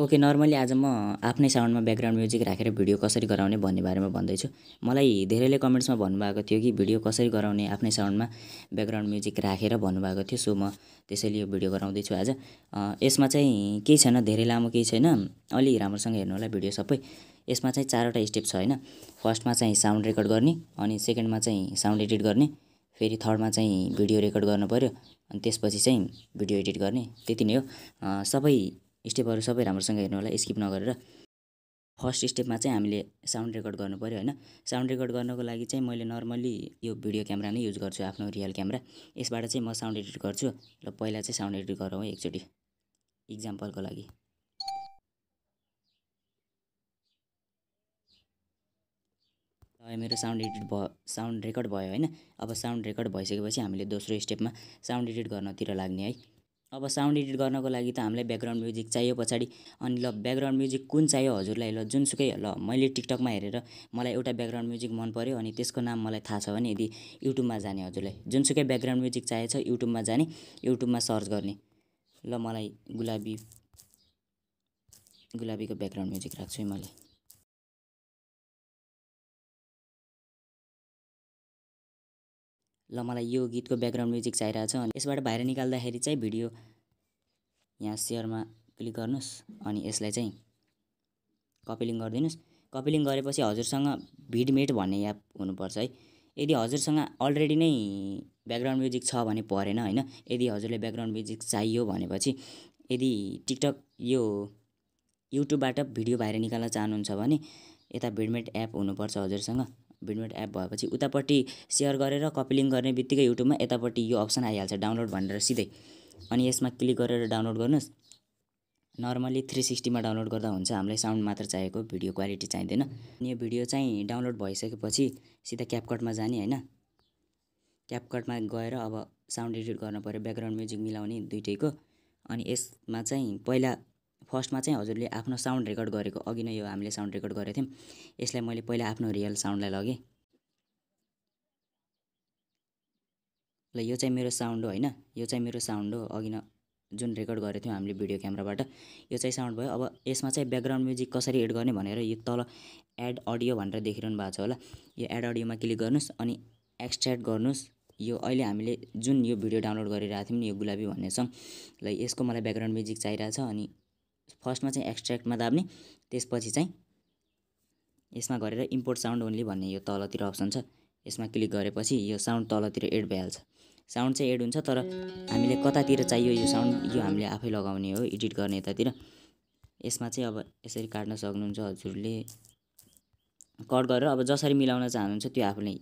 okay normally आज म आफ्नै साउन्डमा ब्याकग्राउन्ड म्युजिक राखेर भिडियो कसरी गराउने भन्ने बारेमा भन्दैछु मलाई धेरैले कमेन्ट्समा भन्नुभएको थियो कि भिडियो कसरी गराउने आफ्नै साउन्डमा ब्याकग्राउन्ड म्युजिक राखेर भन्नुभएको थियो सो म त्यसैले यो भिडियो गराउँदैछु आज यसमा चाहिँ केही छैन धेरै लामो केही छैन अलि राम्रोसँग हेर्नु होला भिडियो सबै यसमा चाहिँ चारवटा स्टेप छ होइन फर्स्टमा चाहिँ साउन्ड रेकर्ड गर्ने अनि सेकेन्डमा चाहिँ साउन्ड एडिट गर्ने फेरि थर्डमा चाहिँ भिडियो रेकर्ड गर्नु पऱ्यो अनि त्यसपछि चाहिँ भिडियो एडिट गर्ने त्यति नै हो सबै स्टेपहरू सबै राम्रोसँग हेर्नु होला स्किप नगरेर फर्स्ट स्टेपमा चाहिँ हामीले साउन्ड रेकर्ड गर्नु पऱ्यो होइन साउन्ड रेकर्ड गर्नको लागि चाहिँ मैले नर्मल्ली यो भिडियो क्यामेरा नै युज गर्छु आफ्नो रियल क्यामेरा यसबाट चाहिँ म साउन्ड एडिट गर्छु र पहिला चाहिँ साउन्ड एडिट गरौँ है एकचोटि इक्जाम्पलको लागि मेरो साउन्ड एडिट भयो साउन्ड रेकर्ड भयो होइन अब साउन्ड रेकर्ड भइसकेपछि हामीले दोस्रो स्टेपमा साउन्ड एडिट गर्नतिर लाग्ने है अब साउन्ड एडिट गर्नको लागि त हामीलाई ब्याकग्राउन्ड म्युजिक चाहियो पछाडि अनि ल ब्याकग्राउन्ड म्युजिक कुन चाहियो हजुरलाई ल जुनसुकै ल मैले टिकटकमा हेरेर मलाई एउटा ब्याकग्राउन्ड म्युजिक मन पऱ्यो अनि त्यसको नाम मलाई थाहा छ भने यदि युट्युबमा जाने हजुरलाई जुनसुकै ब्याकग्राउन्ड म्युजिक चाहिएको छ युट्युबमा जाने युट्युबमा सर्च गर्ने ल मलाई गुलाबी गुलाबीको ब्याकग्राउन्ड म्युजिक राख्छु है मैले ल मलाई यो गीतको ब्याकग्राउन्ड म्युजिक चाहिरहेको छ अनि यसबाट बाहिर निकाल्दाखेरि चाहिँ भिडियो यहाँ सेयरमा क्लिक गर्नुहोस् अनि यसलाई चाहिँ कपिलिङ गरिदिनुहोस् कपिलिङ गरेपछि हजुरसँग भिडमेट भन्ने एप हुनुपर्छ है यदि हजुरसँग अलरेडी नै ब्याकग्राउन्ड म्युजिक छ भने परेन होइन यदि हजुरले ब्याकग्राउन्ड म्युजिक चाहियो भनेपछि यदि टिकटक यो युट्युबबाट भिडियो बाहिर निकाल्न चाहनुहुन्छ भने यता भिडमेट एप हुनुपर्छ हजुरसँग भिडमेट एप भएपछि उतापट्टि सेयर गरेर कपिलिङ गर्ने बित्तिकै युट्युबमा यतापट्टि यो अप्सन आइहाल्छ डाउनलोड भनेर सिधै अनि यसमा क्लिक गरेर डाउनलोड गर्नुहोस् नर्मली थ्री सिक्सटीमा डाउनलोड गर्दा हुन्छ हामीलाई साउन्ड मात्र चाहिएको भिडियो क्वालिटी चाहिँदैन अनि यो भिडियो चाहिँ डाउनलोड भइसकेपछि सिधा क्यापकटमा जाने होइन क्यापकटमा गएर अब साउन्ड एडिट गर्नु पऱ्यो ब्याकग्राउन्ड म्युजिक मिलाउने दुइटैको अनि यसमा चाहिँ पहिला फर्स्टमा चाहिँ हजुरले आफ्नो साउन्ड रेकर्ड गरेको अघि नै यो हामीले साउन्ड रेकर्ड गरेको थियौँ यसलाई मैले पहिला आफ्नो रियल साउन्डलाई लगेँ ल यो चाहिँ मेरो साउन्ड हो होइन यो चाहिँ मेरो साउन्ड हो अघि न जुन रेकर्ड गरेको थियौँ हामीले भिडियो क्यामराबाट यो चाहिँ साउन्ड भयो अब यसमा चाहिँ ब्याकग्राउन्ड म्युजिक कसरी एड गर्ने भनेर यो तल एड अडियो भनेर देखिरहनु भएको छ होला यो एड अडियोमा क्लिक गर्नुहोस् अनि एक्सट्र्याक्ट गर्नुहोस् यो अहिले हामीले जुन यो भिडियो डाउनलोड गरिरहेको थियौँ नि यो गुलाबी भन्ने ल यसको मलाई ब्याकग्राउन्ड म्युजिक चाहिरहेको छ अनि फर्स्टमा चाहिँ एक्सट्र्याक्टमा दाब्ने त्यसपछि चाहिँ यसमा गरेर इम्पोर्ट साउन्ड ओन्ली भन्ने यो तलतिर अप्सन छ यसमा क्लिक गरेपछि यो साउन्ड तलतिर एड भइहाल्छ साउन्ड चाहिँ एड हुन्छ तर हामीले कतातिर चाहियो यो साउन्ड यो हामीले आफै लगाउने हो एडिट गर्ने यतातिर यसमा चाहिँ अब यसरी काट्न सक्नुहुन्छ हजुरले कट गरेर अब जसरी मिलाउन चाहनुहुन्छ त्यो आफूले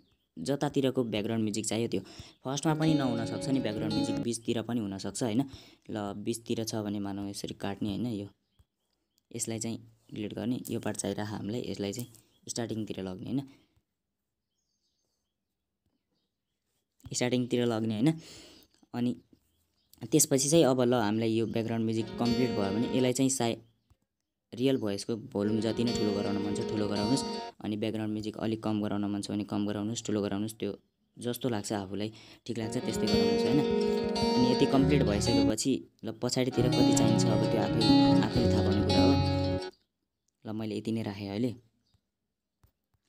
जतातिरको ब्याकग्राउन्ड म्युजिक चाहियो त्यो फर्स्टमा पनि नहुनसक्छ नि ब्याकग्राउन्ड म्युजिक बिचतिर पनि हुनसक्छ होइन ल बिचतिर छ भने मानौँ यसरी काट्ने होइन यो यसलाई चाहिँ डिलिट गर्ने यो पार्ट चाहिरह हामीलाई यसलाई चाहिँ स्टार्टिङतिर लग्ने होइन स्टार्टिङतिर लग्ने होइन अनि त्यसपछि चाहिँ अब ल हामीलाई यो ब्याकग्राउन्ड म्युजिक कम्प्लिट भयो भने यसलाई चाहिँ साय रियल भोइसको भोल्युम जति नै ठुलो गराउन मन छ ठुलो गराउनुहोस् अनि ब्याकग्राउन्ड म्युजिक अलिक कम गराउन मन छ भने कम गराउनुहोस् ठुलो गराउनुहोस् त्यो जस्तो लाग्छ आफूलाई ठिक लाग्छ त्यस्तै गराउनुहोस् होइन अनि यति कम्प्लिट भइसकेपछि ल पछाडितिर कति चाहिन्छ अब त्यो आफै आफैले थाहा पाउने कुरा हो मैले यति नै राखेँ अहिले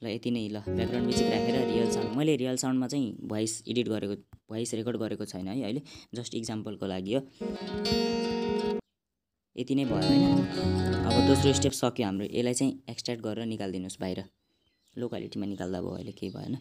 ल यति नै ल ब्याकग्राउन्ड म्युजिक राखेर रियल साउन्ड मैले रियल साउन्डमा चाहिँ भोइस एडिट गरेको भोइस रेकर्ड गरेको छैन है अहिले जस्ट इक्जाम्पलको लागि हो यति नै भयो होइन अब दोस्रो स्टेप सक्यो हाम्रो यसलाई चाहिँ एक्सट्र्याक्ट गरेर निकालिदिनुहोस् बाहिर लो क्वालिटीमा निकाल्दा भयो अहिले केही भएन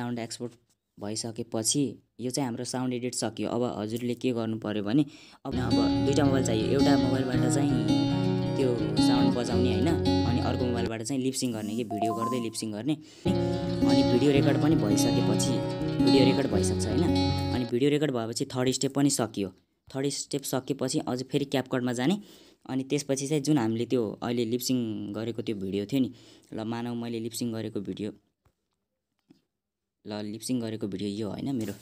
साउन्ड एक्सपोर्ट भइसकेपछि यो चाहिँ हाम्रो साउन्ड एडिट सकियो अब हजुरले के गर्नु पऱ्यो भने अब अब दुईवटा मोबाइल चाहियो एउटा मोबाइलबाट चाहिँ त्यो साउन्ड बजाउने होइन अनि अर्को मोबाइलबाट चाहिँ लिप्सिङ गर्ने कि भिडियो गर्दै लिप्सिङ गर्ने अनि भिडियो रेकर्ड पनि भइसकेपछि भिडियो रेकर्ड भइसक्छ होइन अनि भिडियो रेकर्ड भएपछि थर्ड स्टेप पनि सकियो थर्ड स्टेप सकेपछि अझ फेरि क्यापकटमा जाने अनि त्यसपछि चाहिँ जुन हामीले त्यो अहिले लिप्सिङ गरेको त्यो भिडियो थियो नि ल मानव मैले लिप्सिङ गरेको भिडियो ल लिप्सिङ गरेको भिडियो यो होइन मेरो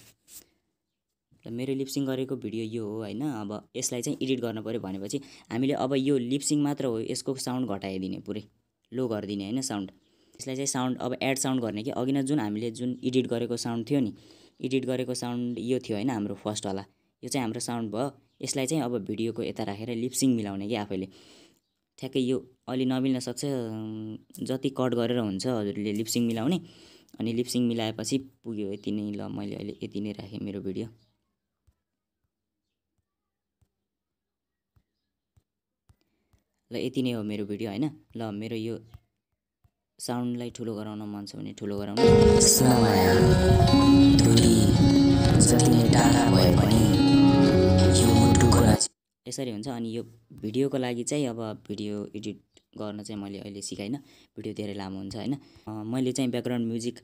ल मेरो लिप्सिङ गरेको भिडियो यो हो होइन अब यसलाई चाहिँ एडिट गर्नु पऱ्यो भनेपछि हामीले अब यो लिप्सिङ मात्र हो यसको साउन्ड घटाइदिने पुरै लो गरिदिने होइन साउन्ड यसलाई चाहिँ साउन्ड अब एड साउन्ड गर्ने कि अघि नै जुन हामीले जुन एडिट गरेको साउन्ड थियो नि एडिट गरेको साउन्ड यो थियो होइन हाम्रो फर्स्टवाला यो चाहिँ हाम्रो साउन्ड भयो यसलाई चाहिँ अब भिडियोको यता राखेर लिप्सिङ मिलाउने कि आफैले ठ्याक्कै यो अलि नमिल्न सक्छ जति कट गरेर हुन्छ हजुरले लिप्सिङ मिलाउने अनि लिपसिङ मिलाएपछि पुग्यो यति नै ल मैले अहिले यति नै राखेँ मेरो भिडियो ल यति नै हो मेरो भिडियो होइन ल मेरो यो साउन्डलाई ठुलो गराउन मन छ भने ठुलो गराउनु यसरी हुन्छ अनि यो भिडियोको लागि चाहिँ अब भिडियो एडिट गर्न चाहिँ मैले अहिले सिकाइनँ भिडियो धेरै लामो हुन्छ होइन मैले चाहिँ ब्याकग्राउन्ड म्युजिक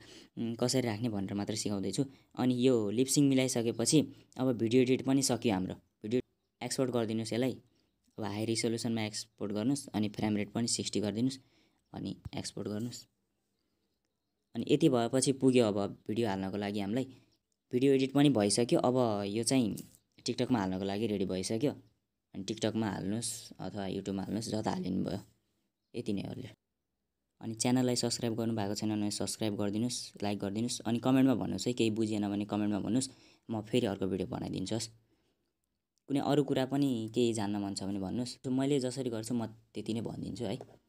कसरी राख्ने भनेर मात्र सिकाउँदैछु अनि यो लिप्सिङ मिलाइसकेपछि अब भिडियो एडिट पनि सकियो हाम्रो भिडियो एक्सपोर्ट गरिदिनुहोस् यसलाई अब हाई रिसोल्युसनमा एक्सपोर्ट गर्नुहोस् अनि फ्रेम रेट पनि सिक्सटी गरिदिनुहोस् अनि एक्सपोर्ट गर्नुहोस् अनि यति भएपछि पुग्यो अब भिडियो हाल्नको लागि हामीलाई भिडियो एडिट पनि भइसक्यो अब यो चाहिँ टिकटकमा हाल्नको लागि रेडी भइसक्यो अनि टिकटकमा हाल्नुहोस् अथवा युट्युबमा हाल्नुहोस् जता हालिदिनु भयो यति नै अहिले अनि च्यानललाई सब्सक्राइब गर्नुभएको छैन भने सब्सक्राइब गरिदिनुहोस् लाइक गरिदिनुहोस् अनि कमेन्टमा भन्नुहोस् है केही बुझिएन भने कमेन्टमा भन्नुहोस् म फेरि अर्को भिडियो बनाइदिन्छु होस् कुनै अरू कुरा पनि केही जान्न मन छ भने भन्नुहोस् मैले जसरी गर्छु म त्यति नै भनिदिन्छु है